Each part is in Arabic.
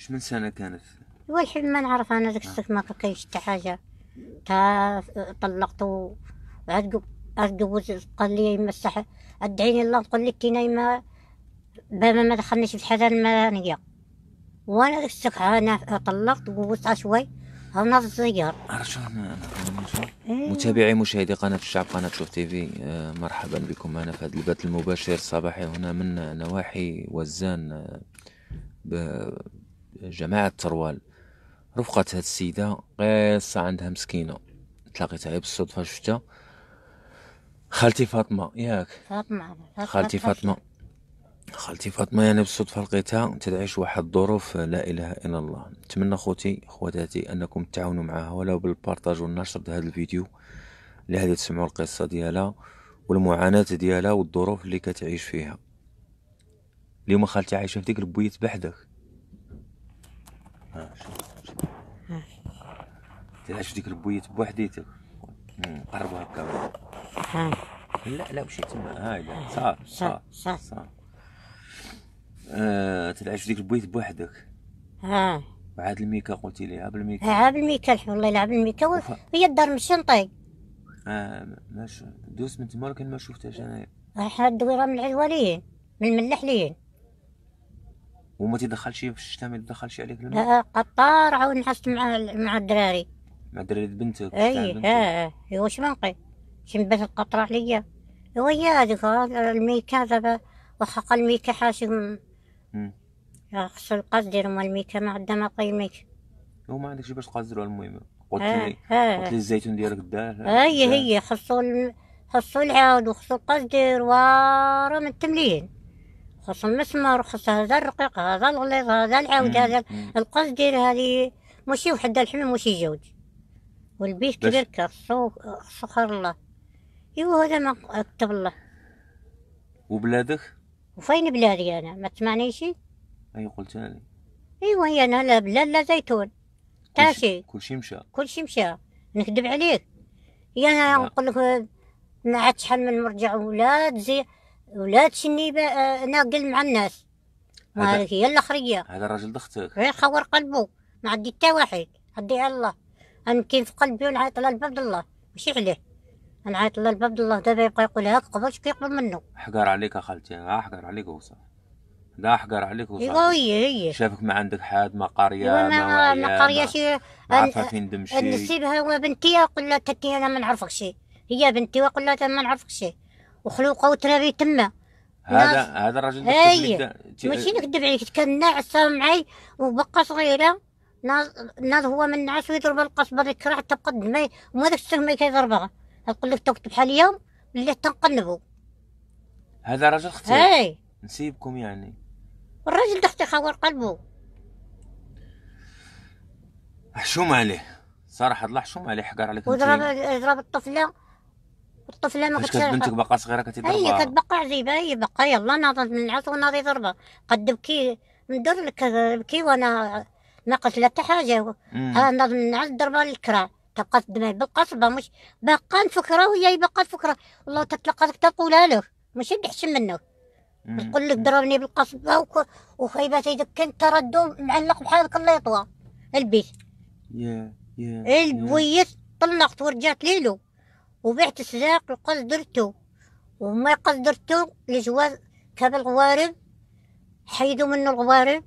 ايش من سنه كانت؟ والحين ما نعرف انا ذاك آه. السنه ما كاينش حتى حاجه تا طلقت وعاد اتجوز قال لي يما الصح ادعيني الله تقول لك كينا يما بما ما دخلنيش في ما الماليه وانا ذاك السك انا طلقت وجوزت شوي هنا الزيار شلون إيه. متابعي مشاهدي قناة الشعب قناة شوف تي في آه، مرحبا بكم أنا في هذا البث المباشر الصباحي هنا من نواحي وزان آه، جماعة تروال رفقة هاد السيدة قاصة عندها مسكينة تلاقيت عليها بالصدفة شفتها خالتي فاطمة ياك فاطمة خالتي فاطمة خالتي فاطمة يعني بالصدفة لقيتها تدعيش واحد الظروف لا إله إلا الله نتمنى خوتي خواتاتي أنكم تعاونوا معها ولو بالبارطاج والنشر هذا الفيديو اللي غادي تسمعوا القصة ديالها والمعاناة ديالها والظروف اللي كتعيش فيها اليوم خالتي عايشة في ديك البويت بحدك ها شوف ديك البويت بوحديتك قربوا هكا ها لا لا مشيت تما هاي لا صافي صافي صافي آه ديك البويت بوحدك ها بعد الميكا قلتي لي عاب الميكا عاب الميكا والله يلعب الميكا وهي الدار مشنطي اه ماشي دوس من تما ولكن ما شفتهاش انايا راح الدويره من العلوانيين من الملحليين وما تيدخلش في الشتاء ما تدخلش عليك الماء لا قطار عاود نحس مع مع الدراري مع الدراري بنتك اي اه اه واش منقي شي باش القطره عليا هو يا هذيك الميكا دابا وحق الميكا حاشي حاشم خصو القاز مال الميكا ما عندها ما قاي الميكا وما عندكش باش تقازروا المهم قلت لي قلت لي الزيتون ديالك دار هي هي خصو خصو العود وخصو القصدير وراه ما التملين خص المسمار خص هذا الرقيق هذا الغليظ هذا العود هذا القصد ديال هذه ماشي وحد الحمل ماشي جوج والبيت كبير كخصو سخر الله ايوا هذا ما كتب الله وبلادك وفين بلادي انا ما تسمعنيش اي قلتها لي ايوا هي انا لا بلاد لا زيتون تاشي كلشي مشى كلشي مشى نكذب عليك يا انا نقول لك ما عاد شحال من مرجع ولا تزي ولا تشني آه، ناقل مع الناس وهذيك هي الاخريه هذا الراجل دختك غير خور قلبه ما عندي حتى واحد عندي على الله انا كاين في قلبي ونعيط للباب الله ماشي عليه انا نعيط للباب الله دابا يبقى يقول هاك قبل شكون يقبل منه حقر عليك اخالتي حقر عليك وصافي لا حقر عليك وصافي ايوا هي هي شافك ما عندك حد ما قريه أيوة، ما ما, ما قريه شي عارفه فين دمشي نسيبها بنتي وقلت لها انا ما نعرفك شي هي بنتي وقلت لها ما نعرفك شي وخلوقه وترابي تما هذا هذا الراجل هي ماشي نكذب عليك كان ناعس معي وبقى صغيره ناض هو من نعس ويضرب القصبه ديك راه تبقى دمي وما داك السهم ما كيضربها نقول لك توك بحال اليوم اللي حتى هذا راجل اختي هاي نسيبكم يعني الراجل دختي خور قلبه حشوم عليه صراحه الله حشوم عليه حقر عليك وضرب ضرب الطفله الطفله ما كتش بنتك باقا صغيره كتضربها هي كتبقى عجيبه هي باقا يلا ناضت من العصر وناضي ضربه قد بكي ندور لك بكي وانا ما قلت لها حتى حاجه ناض من العصر ضربه للكرا تبقى تدمي بالقصبه مش باقا نفكره وهي باقا تفكره والله تتلقى تقولها له ماشي تحشم منه تقول لك ضربني بالقصبه وك... وخيبات يدك كنت تردو معلق بحالك الله يطوى البيت يا يا البويس طلقت ورجعت ليلو وبعت السلاح درتو وما درتو لجواز كاب الغوارب حيدوا منه الغوارب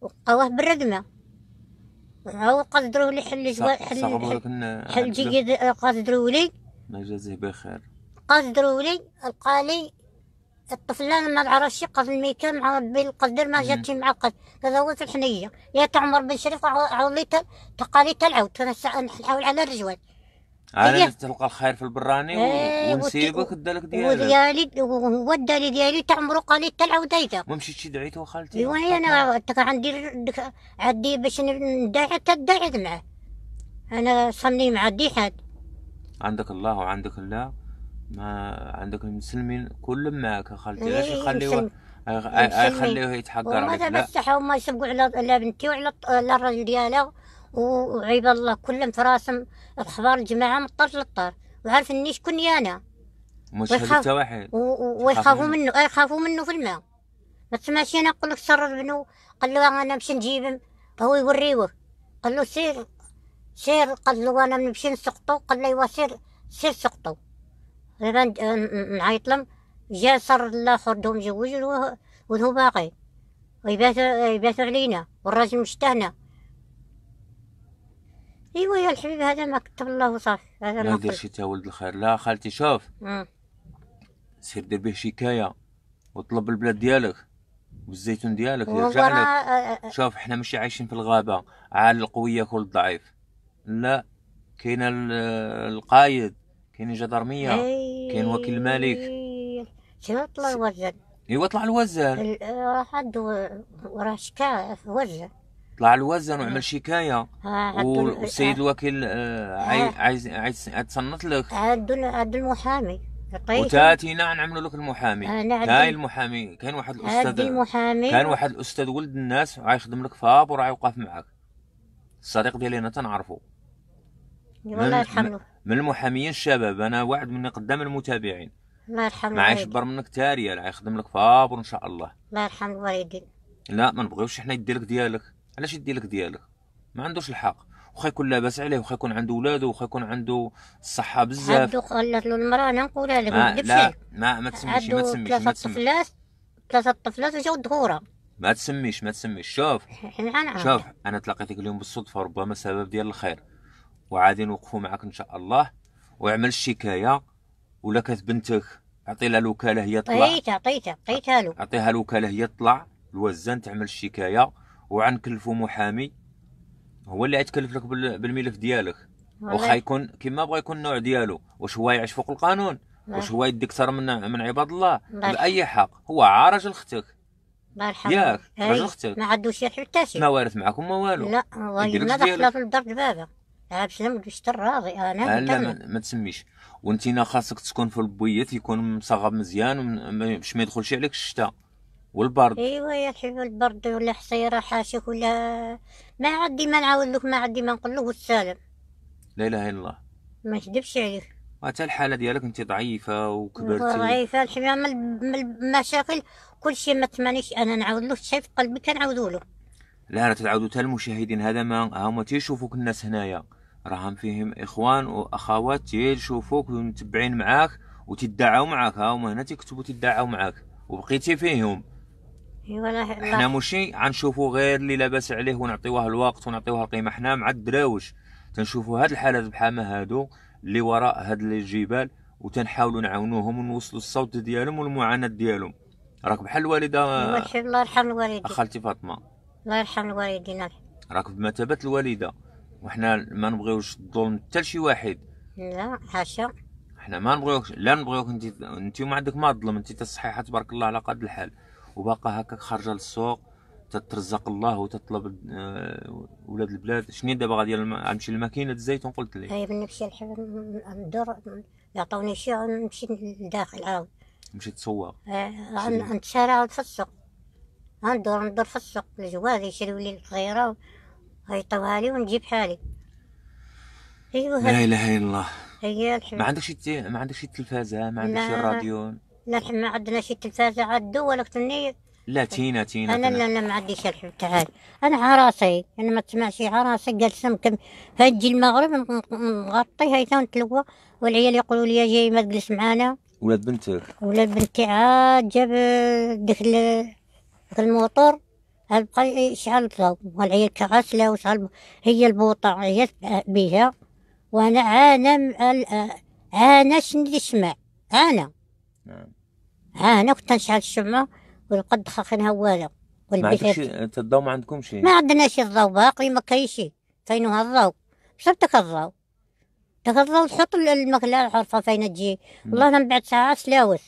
وقواه بالردمة أو قدروا درولي حل جوا حل حل جيد آه، قدروا درولي ما جازيه بخير قدروا درولي القالي الطفلان ما عرفش قد الميكا مع ربي القدر ما جاتش مع قد هذا هو في الحنيه يا تعمر بن شريف عوليت تقاليت العود انا نحاول على الرجوال إيه. انا تلقى الخير في البراني ايه ونسيبك الدلك ديالك وديالي ودالي ديالي تعمرو قليل تلعب دايته ما مشيتش دعيته خالتي إيه، وي انا عندي عندي باش ندعي حتى ندعي معاه انا صمني مع حد عندك الله وعندك الله ما عندك المسلمين كلهم معاك خالتي إيه، علاش يخليوه يخليوه يتحقر عليك لا بس هما يسبقوا على بنتي وعلى الراجل ديالها وعيب الله كلهم في راسهم الخبار الجماعة من الطر وعارف اني شكون أنا مش ويخاف واحد ويخافوا منه يخافوا منه في الماء ما تسمعش أنا نقول لك سرر بنو قال له أنا نمشي نجيبهم هو يوريوه قال له سير سير قال له أنا نمشي نسقطو قال له سير سير سقطو نعيط لهم جا سرر الاخر دوم جوج وهو باقي يباتوا يباتوا علينا والراجل مشتهنا ايوا يا الحبيب هذا ما كتب الله وصافي هذا ما دير شي تا ولد الخير لا خالتي شوف سير دير به شكايه وطلب البلاد ديالك والزيتون ديالك يرجع لك آه، آه، آه. شوف حنا ماشي عايشين في الغابه عال القوي ياكل الضعيف لا كاين القايد كاين جدرميه كاين وكيل الملك شنو طلع الوزن ايوا طلع الوزن راه عنده راه شكا في وزن طلع الوزن وعمل شكايه والسيد الوكيل آه، عايز عايز تصنت لك عاد عاد المحامي طيب. وتاتينا نعملوا لك المحامي هاي المحامي كان واحد الاستاذ المحامي كان واحد الاستاذ ولد الناس وعايخدم لك فاب وراح يوقف معك الصديق ديالي انا تنعرفو الله يرحمه من المحاميين الشباب انا واحد مني قدام المتابعين الله يرحم ما بر منك تاريه يخدم لك فابور ان شاء الله الله يرحم الوالدين لا ما نبغيوش احنا لك ديالك علاش يدي لك ديالك ما عندوش الحق واخا يكون لاباس عليه واخا يكون عنده ولاد واخا يكون عنده الصحه بزاف عنده قالت له المراه انا نقولها لك ما لا ما ما تسميش ما تسميش ثلاثه طفلات ثلاثه طفلات وجاو الذكوره ما تسميش ما تسميش شوف شوف انا تلاقيت اليوم بالصدفه ربما سبب ديال الخير وعادي نوقفوا معك ان شاء الله ويعمل الشكايه ولا كانت بنتك اعطي لها الوكاله هي تطلع عطيتها عطيتها عطيتها له عطيها الوكاله هي تطلع الوزان تعمل الشكايه وعنكلفو محامي هو اللي يتكلف لك بالملف ديالك واخا يكون كما بغى يكون النوع ديالو واش هو يعيش فوق القانون واش هو يدي اكثر من من عباد الله باي حق هو عا راجل اختك ياك راجل اختك ما عندوش حتى شي ما وارث معاكم ما والو لا والله ما داخله في الدار دبابه عاد شنو باش راضي انا آه، نعم، آه، لا ما, ما تسميش وانتينا خاصك تكون في البيت يكون مصغب مزيان باش ما يدخلش عليك الشتاء والبرد ايوا يا حلو البرد ولا حصيره حاشك ولا ما عندي ما نعاود لك ما عندي ما نقول لك والسلام لا اله الا الله ما نكذبش عليك حتى الحاله ديالك انت ضعيفه وكبرتي ضعيفه الحبيبه من المشاكل كل شيء ما تمانيش انا نعاود له شي في قلبي كنعاودو له لا راه تتعاودوا حتى المشاهدين هذا ما هما تيشوفوك الناس هنايا راهم فيهم اخوان واخوات تيشوفوك ومتبعين معاك وتدعوا معاك ها هما هنا تيكتبوا تدعوا معاك وبقيتي فيهم ايوا لا احنا ماشي غنشوفوا غير اللي لاباس عليه ونعطيوه الوقت ونعطيوه القيمه حنا مع الدراوش تنشوفوا هاد الحالات بحالما هادو اللي وراء هاد الجبال وتنحاولوا نعاونوهم ونوصلوا الصوت ديالهم والمعاناه ديالهم راك بحال الوالده الله يرحم الوالدين خالتي فاطمه الله يرحم الوالدين راك بمثابه الوالده وحنا ما نبغيوش الظلم حتى لشي واحد لا حاشا حنا ما نبغيوش لا نبغيوك انت انت ما عندك ما تظلم انت تصحيحه تبارك الله على قد الحال وباقا هكا خارجه للسوق تترزق الله وتطلب آه، ولاد البلاد شنو دابا غادي غنمشي للماكينه الزيتون قلت لي اي نمشي نحب ندور يعطوني شي نمشي للداخل عاود نمشي تسوق اه نتشارى عاود في السوق ندور ندور في السوق الجواز يشريو لي الصغيره ويعطوها لي ونجيب حالي ايوا لا اله الا الله هي الحمد ما عندكش ما عندكش التلفازه ما عندكش الراديو نحن ما عندنا شي تلفازة عدو ولا كتني لا تينا تينا انا لا لا ما عنديش الحب تعال انا عراسي انا ما تسمعش عراسي جالسه مكم هنجي المغرب نغطيها حتى نتلوى والعيال يقولوا لي جاي ما تجلس معانا ولاد بنتك ولاد بنتي عاد جاب ديك الموتور بقى يشعل الضوء والعيال كغسله وشعل هي البوطه هي بها وانا عانى آه، آه، عانى شنو نسمع انا نعم ها هنا كنت نشعل الشمعه والقد خاخنها والو والبيت الضوء ما عندكم شيء ما عندناش الضوء باقي ما كاين شيء كاينو الضوء شفتك الضوء الضو تحط المقلاة الحرفة فين تجي والله من بعد ساعة سلاوس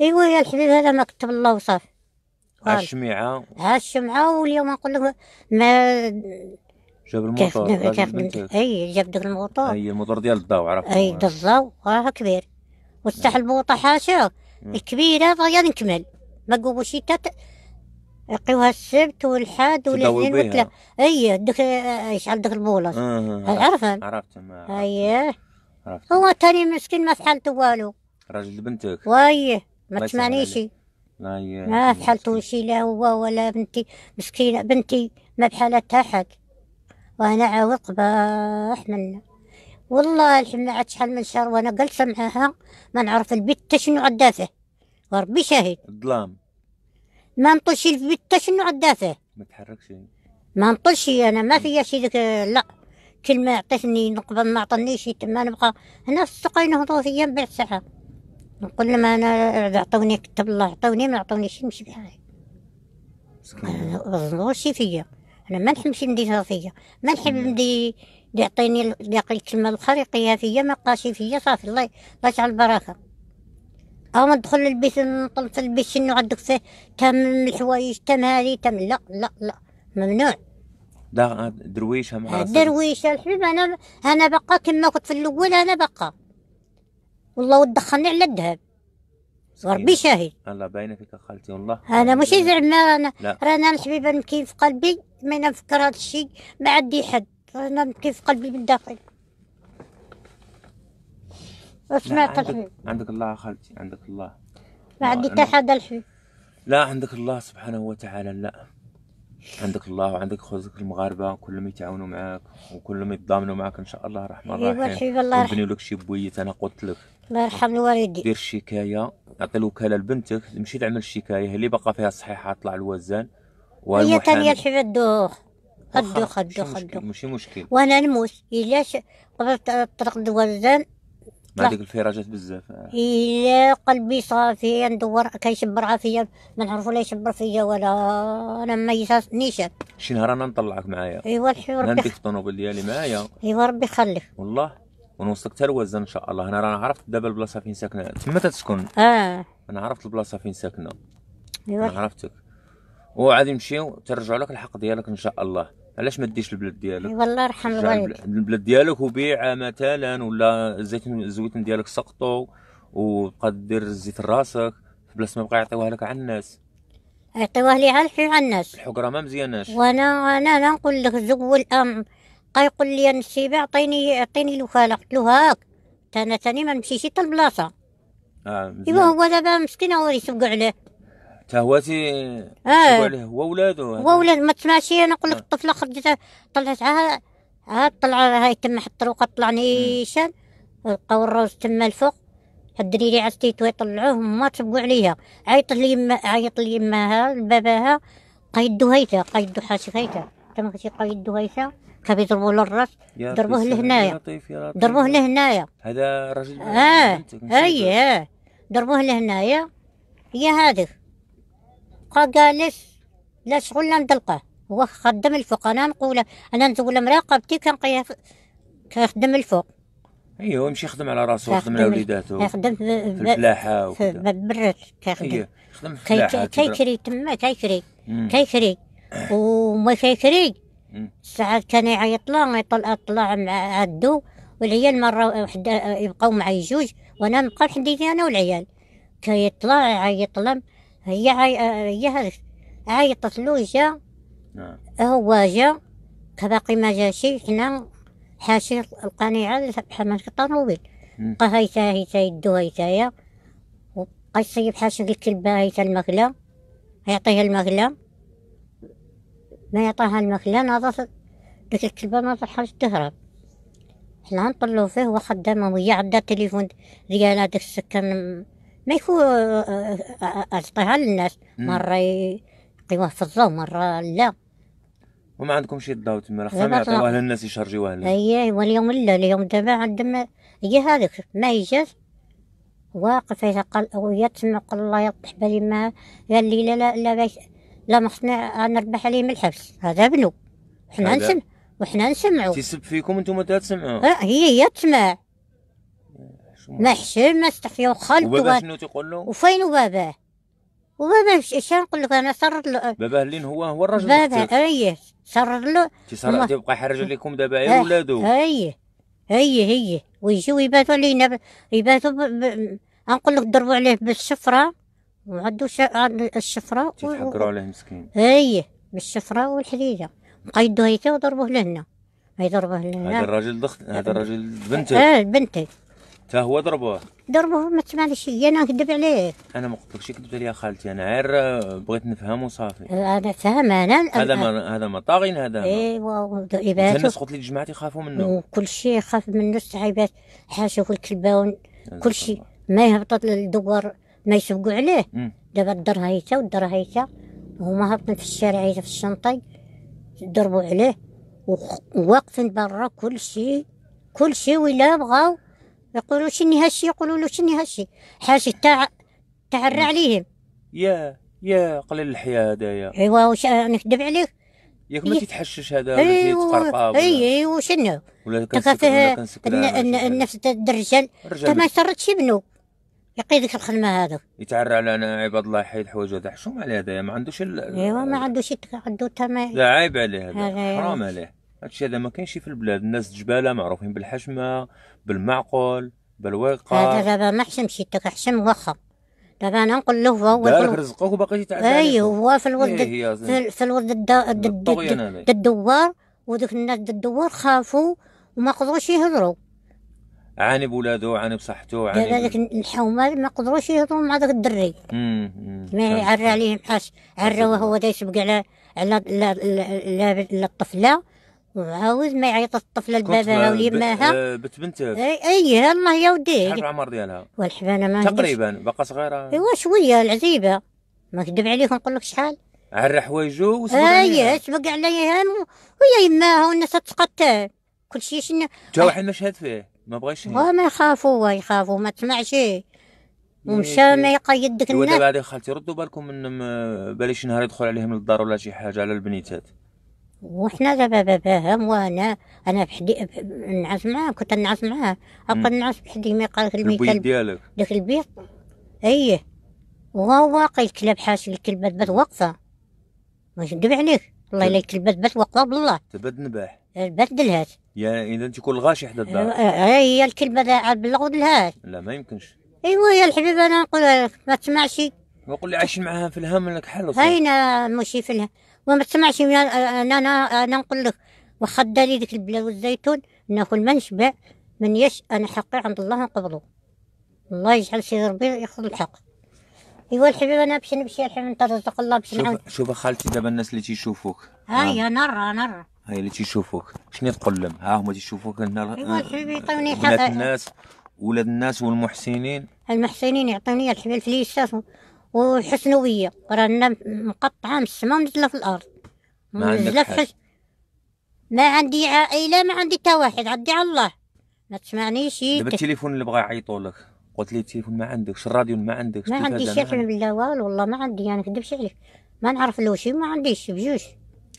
ايوا يا الحبيب هذا ما كتب الله وصاف ها الشميعة ها الشمعة واليوم نقول لك ما جاب الموطور جاب اي جاب داك الموطور اي الموطور ديال الضو عرفت اي ديال الضو راه كبير وتفتح البوطة حاشا نعم. الكبيره باغيه نكمل ما قوموش يقيوها السبت والحاد والاثنين وكلا اي ديك يشعل دك البولص عرفها آه، آه، آه. عرفتها اييه هو تاني مسكين ما في حالته والو راجل بنتك وايه ما تسمعنيش ما في حالته شي لا هو ولا بنتي مسكينه بنتي ما بحالتها حد وانا عاود قباح منه والله سمعت شحال من شهر وانا جالسه معاها ما نعرف البيت شنو عدا فيه وربي شاهد الظلام ما نطلش البيت شنو عدا فيه ما تحركش ما نطلش انا ما فيا شي ديك لا كلمة عطيتني نقبل ما عطنيش تما نبقى هنا في السوق فيا من بعد ساعة نقول لهم انا عطوني كتب الله عطوني ما عطونيش نمشي بها ما ظنوش فيا انا ما نحبش ندير فيا ما نحب ندير يعطيني داق الكلمه يقيها فيا ما بقاش فيا صافي الله الله يجعل البركه او ما ندخل للبيت نطل في البيت شنو عندك فيه تم الحوايج تم هذه تم لا لا لا ممنوع لا آه، درويشه مع آه، درويشه الحلم انا انا بقى كما كنت في الاول انا بقى والله ودخلني على الذهب وربي إيه. شاهد الله باينه فيك خالتي والله انا ماشي آه، زعما انا رانا الحبيبه نمكين في قلبي ما نفكر هذا الشيء ما عندي حد أنا بكي في قلبي من داخل وسمعت الحي عندك, الله خالتي عندك الله ما عندي حتى حد الحي لا عندك الله سبحانه وتعالى لا عندك الله وعندك خوزك المغاربه كلهم يتعاونوا معاك وكلهم يتضامنوا معاك ان شاء الله الرحمن إيه، الرحيم الله يرحم لك شي بويت انا قلت لك الله يرحم الوالدين دير الشكايه اعطي الوكاله لبنتك تمشي تعمل الشكايه اللي بقى فيها صحيحه طلع الوزان هي ثانيه الحفاد الدوخ خدو خدو خدو ماشي مشكل وانا نموت الاش قبلت الطرق دوزان ما ديك الفراجات بزاف آه. الا قلبي صافي ندور كيشبر فيا ما نعرف ولا يشبر فيا ولا انا ما نيشان شي نهار انا نطلعك معايا ايوا الحي ربي نديك الطونوبيل ديالي معايا ايوا ربي يخليك والله ونوصلك حتى الوزن ان شاء الله انا راه عرفت دابا البلاصه فين ساكنه تما تسكن اه انا عرفت البلاصه فين ساكنه ايوا عرفتك وغادي يمشيو ترجعوا لك الحق ديالك ان شاء الله علاش ما ديش البلاد ديالك والله يرحم الوالد البلاد ديالك وبيع مثلا ولا الزيت الزويتن ديالك سقطوا وبقى دير الزيت راسك بلاصه ما بقى يعطيوها لك على الناس يعطيوها لي على الحي على الناس الحكره ما مزياناش وانا انا نقول لك زو الام بقى يقول لي الشيبه عطيني عطيني الوكاله قلت له هاك انا ثاني ما نمشيش حتى البلاصه اه ايوا هو دابا مسكين هو يسوق عليه تهواتي اه هو ولادو هو ولاد ما تسمعش انا نقول لك الطفله خرجت عا ها طلع هاي تم حط طروقه طلع نيشان لقاو الروز تما الفوق عاد تيتو يطلعوه ما تبقوا عليها عيط ما عيط ماها لباباها قيدو هيثا قيدو حاشي هيثا تما كتي قيدو هيثا كان يضربوا له الراس ضربوه لهنايا ضربوه لهنايا هذا رجل اه اي اه ضربوه لهنايا هي هذه بقى جالس لا شغل ندلقه هو خدم الفوق انا نقول انا نقول مراقبتي كنقي كيخدم الفوق ايوه يمشي يخدم على راسه يخدم على وليداته يخدم في الفلاحه في كيخدم أيوه. يخدم في الفلاحه كيشري تما كيشري كيشري وما كيشري ساعات كان يعيط له يطلع طلع مع عدو والعيال مره وحده يبقاو معي جوج وانا نبقى بحدي انا والعيال كيطلع يعيط لهم هي يهرس عيطت له جا هو جا كباقي ما جاشي حنا حاشي القنيعة في الطنوبيل بقى هاي تا يدو تايا وبقى يصيب حاشي الكلبة تا المغلى يعطيها المغلى ما يعطيها المغلى ناضت ديك الكلبة ما تلحقش تهرب حنا نطلو فيه وخدامة ويا وهي عندها تليفون ديالها ديك السكان ما يكون أعطيها آه، للناس آه، آه، مرة يعطيوها في الضو مرة لا وما عندكم شي الضوء تما خصهم يعطيوه للناس يشرجيوه للناس اي واليوم لا اليوم دابا عندهم هي هذيك ما يجاش واقف إذا قال ويا تما قال الله يطيح بالي ما قال لي لا لا لا باش لا ما خصني نربح عليه من الحبس هذا بنو حنا نسمع وحنا نسمعوا تيسب فيكم انتم تسمعوا اه هي هي تسمع ما حشم ما استحفي وخلت وبابا شنو تيقول له وفين باباه وبابا اش نقول لك انا سرد له باباه اللي هو هو الرجل باباه ايه سرد له تيصرع تيبقى حرج لكم دابا يا ولادو ايه هي هي ويجيو يباتوا علينا ب... يباتوا ب... ب... نقول لك ضربوا عليه بالشفره وعدوا الشفره تيحكروا عليه مسكين هي بالشفره والحديده قيدوه هيك وضربوه لهنا يضربوه لهنا هذا الراجل دخت هذا الراجل بنتك اه بنتك تا هو ضربوه ضربوه ما تسمعليش هي انا نكذب عليه انا ما قلتلكش كذبت عليا خالتي انا غير بغيت نفهم وصافي انا فاهم انا هذا ما هذا ما طاغين هذا ايوا عباد الناس قلت لي الجماعه يخافوا منه وكلشي يخاف منه العباد حاشوك الكلباون كلشي ما يهبط للدوار ما يسبقوا عليه دابا الدار هايته والدار هايته هما هابطين في الشارع هايته في الشنطي ضربوا عليه وواقفين برا كلشي كلشي ولا بغاو يقولوا شني هالشي يقولوا له شني هالشي حاشي تاع تعرى عليهم يا يا قليل الحياة يا ايوا واش نكذب عليك ياك ما إيه. تتحشش هذا أيوة، ولا تتقرقع اي اي وشنو ولا تخافه النفس تاع الرجال طيب، ما شرتش ابنه يقيدك الخدمه هذا يتعرى على انا عباد الله يحيد حوايج هذا حشوم عليه هذا ما عندوش ايوا ما عندوش عنده تمام لا عيب عليه هذا حرام يعني. عليه هادشي هذا ما كاينش في البلاد الناس الجبالة معروفين بالحشمه بالمعقول بالواقع هذا دابا ما حشمش حشم واخا دابا انا نقول له هو هو دارك رزقك وباقي تعرف اي هو في الود في, في الود الدوار ودوك الناس الدوار خافوا وما قدروش يهضروا عاني بولادو عاني بصحتو عاني دابا ذاك الحومه ما قدروش يهضروا مع ذاك الدري ما عرى عليهم حاش عرى وهو دا يسبق على على لا الطفله وعاوز ما يعيط الطفله لباباها ويماها آه، بنت بنتها اي الله يا ودي شحال العمر ديالها والحبانه ما تقريبا باقا صغيره ايوا شويه العزيبه ما كذب عليك ونقول لك شحال عرى حوايجو اي ايه آه، سبق عليها ويا يماها والناس تتقتل كل شيء شنو جا واحد شهد فيه ما بغاش آه، ما يخافوا يخافوا ما تسمعش ومشى إيه، إيه. ما يقيد ديك إيه، الناس ودابا هذه خالتي ردوا بالكم من بلاش نهار يدخل عليهم للدار ولا شي حاجه على البنيتات وحنا دابا فاهم وانا انا بحدي نعس معاه كنت نعس معاه ابقى نعس بحدي ما قال البيت ديالك داك البيت ايه وهو واقي الكلاب حاش الكلبه دبات واقفه واش ندب عليك والله الا الكلبه دبات واقفه بالله تبات نباح دبات دلهات يا اذا تكون غاشي حدا الدار آه، آه، آه، هي الكلبه عاد بلغوا دلهات لا ما يمكنش ايوا يا الحبيب انا نقول ما تسمعش وقول لي عايش معاها في الهم انك حل هاينا مشي في الهم وما تسمعش انا انا نقول لك واخا لي ديك البلا والزيتون ناكل ما نشبع من يش انا حقي عند الله نقبضو الله يجعل سيدي ربي ياخذ الحق ايوا الحبيب انا باش نمشي الحين نترزق الله باش نعاود شوف شوف خالتي دابا الناس اللي تيشوفوك ها هي نرى نرى هاي اللي تيشوفوك شنو تقول لهم ها هما تيشوفوك هنا ايوا الحبيب يعطوني حق الناس ولاد الناس والمحسنين المحسنين يعطوني الحبيب في الفليسات والحسنويه رانا مقطعه من السما ونزلة في الارض ما عندك حس... ما عندي عائله ما عندي تا واحد عندي على الله ما تسمعنيش دابا التليفون اللي بغا يعيطوا لك قلت لي التليفون ما عندكش الراديو ما عندكش ما عندي شكل بالله والو والله ما عندي انا يعني كدبش عليك ما نعرف لو شي ما عنديش بجوج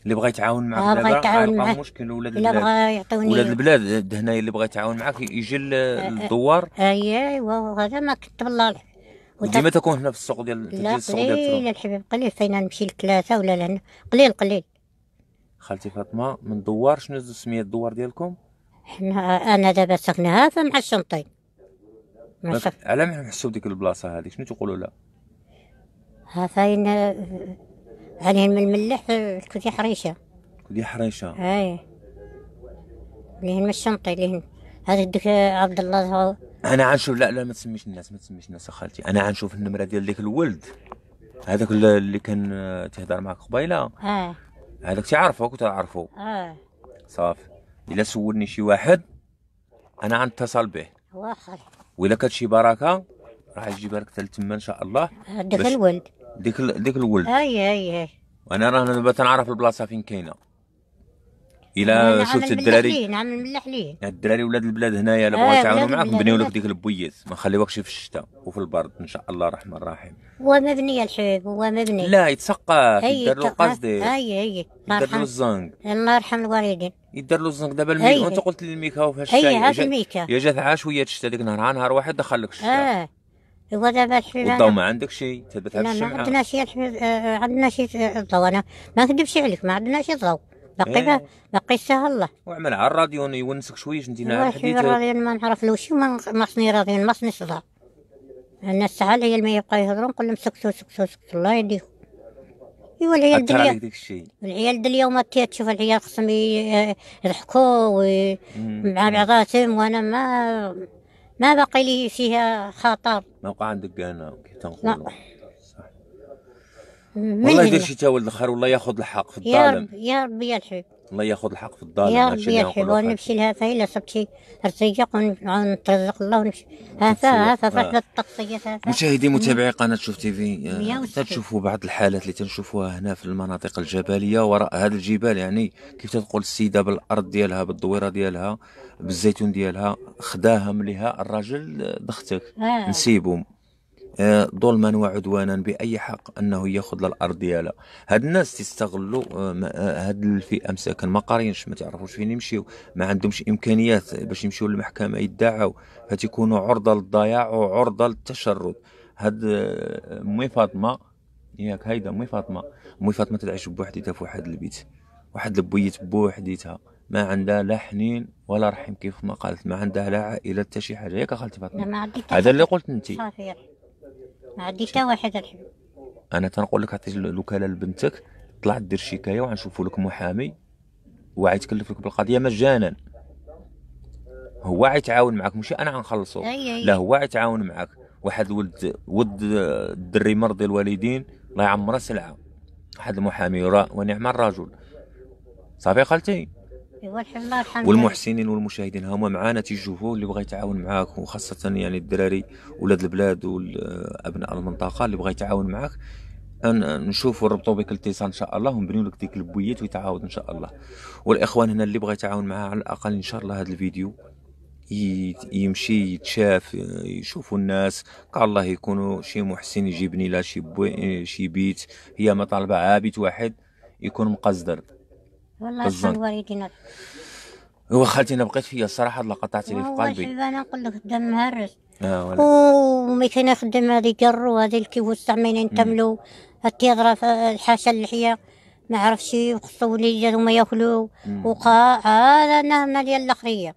اللي بغى يتعاون معك آه، بغى يتعاون معك مشكل ولاد البلاد بغى يعطوني ولاد البلاد هنايا اللي بغى يتعاون معك يجي للدوار آه، آه. ايوا هذا ما كنت بالله وديما تكون هنا في السوق ديال لا قليل الحبيب قليل فين نمشي لثلاثه ولا لهنا قليل قليل خالتي فاطمه من دوار شنو سميه الدوار ديالكم حنا انا دابا سكنها مع الشنطين على ما نحسو ديك البلاصه هادي شنو تقولوا لها ها فاين عليه من الملح كودي حريشه كودي حريشه إيه. لهن من الشنطي هذا هذاك عبد الله انا غنشوف لا لا ما تسميش الناس ما تسميش الناس خالتي انا غنشوف النمره ديال ديك الولد هذاك اللي كان آه، تهضر معك قبيله اه هذاك كنت وتعرفو اه صافي الا سولني شي واحد انا غنتصل به واخا وإلا كانت شي بركه راح يجي بارك حتى لتما ان شاء الله ديك الولد ديك ديك الولد اي اي اي وانا راه دابا تنعرف البلاصه فين كاينه الى شفت الدراري نعم الملاحلين الدراري ولاد البلاد هنايا اللي آه، بغاو يتعاونوا معاك نبنيو لك ديك البويات ما نخليوكش في الشتاء وفي البرد ان شاء الله الرحمن الرحيم هو مبني الحب هو مبني لا يتسقف يدير له قصدي اي اي يدير له الزنق الله يرحم الوالدين يدير له الزنق دابا الميكا وانت قلت لي الميكا وفي الشتاء اي هات الميكا يا جات عا شويه الشتاء ديك نهار نهار واحد دخل لك الشتاء آه. هو دابا الحبيب والضو ما عندك شيء تبت على الشمعة ما عندنا شي الحبيب آه، عندنا شي الضو انا ما نكذبش عليك ما عندنا شي الضو باقي باقي إيه. الله وعمل على الراديو يونسك شويه انت حديت الراديو ما نعرف له شي ما خصني راديو ما خصني صداع انا الساعه العيال ما يبقى يهضروا نقول لهم سكتوا سكتوا سكتوا الله يهديكم ايوا العيال دليا العيال ديال اليوم تشوف العيال خصهم يضحكوا مع بعضاتهم وانا ما ما باقي لي فيها خطر ما بقى عندك انا كي تنقول. والله يدير شي تاول الاخر والله ياخذ الحق في الظالم يا ربي يا ربي يا الحب الله ياخذ الحق في الظالم يا ربي يا الحب ونمشي لها الا صبت شي ارتجاق ونترزق الله ونمشي ها ها فرحنا آه. التقصيات ها مشاهدي متابعي قناه شوف تي في آه، تشوفوا بعض الحالات اللي تنشوفوها هنا في المناطق الجبليه وراء هذه الجبال يعني كيف تقول السيده بالارض ديالها بالدويره ديالها بالزيتون ديالها خداها مليها الراجل دختك آه. نسيبهم آه، ظلما وعدوانا باي حق انه ياخذ الارض ديالها هاد الناس تستغلوا آه، آه، هاد الفئه مساكن ما قارينش ما تعرفوش فين يمشيو ما عندهمش امكانيات باش يمشيو للمحكمه يدعوا فتيكونوا عرضه للضياع وعرضه للتشرد هاد مي فاطمه ياك هيدا مي فاطمه مي فاطمه تتعيش بوحديتها في واحد البيت واحد البيت بوحديتها ما عندها لا حنين ولا رحم كيف ما قالت ما عندها لا عائله حتى شي حاجه ياك خالتي فاطمه نعم، هذا اللي قلت انت عندي حتى واحد الحلو انا تنقول لك عطي الوكاله لبنتك طلع دير شكايه وغنشوفوا لك محامي وغيتكلف لك بالقضيه مجانا هو غيتعاون معك ماشي انا غنخلصو لا هو غيتعاون معك واحد ولد ولد الدري مرضي الوالدين الله يعمره سلعه واحد المحامي راه ونعم الرجل صافي خالتي والمحسنين والمشاهدين هما معانا الجهول اللي بغا يتعاون معاك وخاصة يعني الدراري ولاد البلاد وابناء المنطقة اللي بغا يتعاون معاك ان نشوفوا نربطوا بك الاتصال ان شاء الله ونبنيو لك ديك البويات ويتعاود ان شاء الله والاخوان هنا اللي بغى يتعاون معاه على الاقل ان شاء الله هذا الفيديو يمشي يتشاف يشوفوا الناس قال الله يكونوا شي محسن يجيبني لا شي شي بيت هي مطالبه عابد واحد يكون مقصدر والله بالظن والدي نط خالتي انا بقيت فيا الصراحه لقطعتي لي في قلبي والله انا نقول لك دم مهرس اه والله ومي كان يخدم هذه قر وهذه الكيوس عمالين نتملوا هاتي ضرب الحاشا اللحيه ما عرفش وخصو وليدات هما ياكلوا وقا هذا انا من ديال الاخريه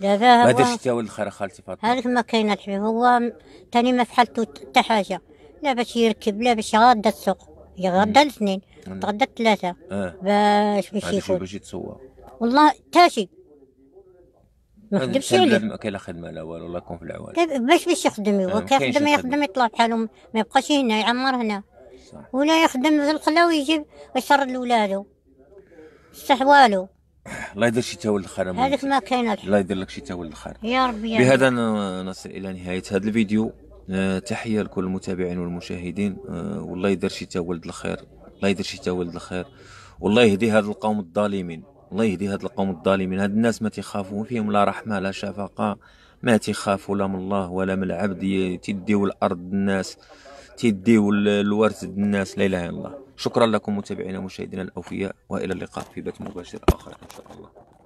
دابا هو هذا الشتاء الخير خالتي فاطمه هذاك ما كاين الحبيب هو تاني ما فحلتو حتى حاجه لا باش يركب لا باش غادا السوق هي غادا الاثنين تغدت ثلاثة اه باش باش يكون باش يتسوى والله تاشي ما خدمش عليه ما كاين لا خدمه لا والو الله يكون في العوان طيب، باش باش يخدم آه، هو كيخدم يخدم يطلع بحالو ما يبقاش هنا يعمر هنا صح. ولا يخدم في الخلا ويجيب ويشرد لولادو صح والو الله يدير شي تاول الخير هذيك ما كاينه الله يدير لك شي تاول الخير يا ربي يا بهذا نصل الى نهايه هذا الفيديو آه، تحيه لكل المتابعين والمشاهدين آه، والله يدير شي تاول الخير الله يدير شي تاويل الخير والله يهدي هاد القوم الظالمين الله يهدي هاد القوم الظالمين هاد الناس ما تيخافوا فيهم لا رحمه لا شفقه ما تيخافوا لا من الله ولا من العبد تيديو الارض الناس تيديو الورث الناس لا اله الا الله شكرا لكم متابعينا مشاهدينا الاوفياء والى اللقاء في بث مباشر اخر ان شاء الله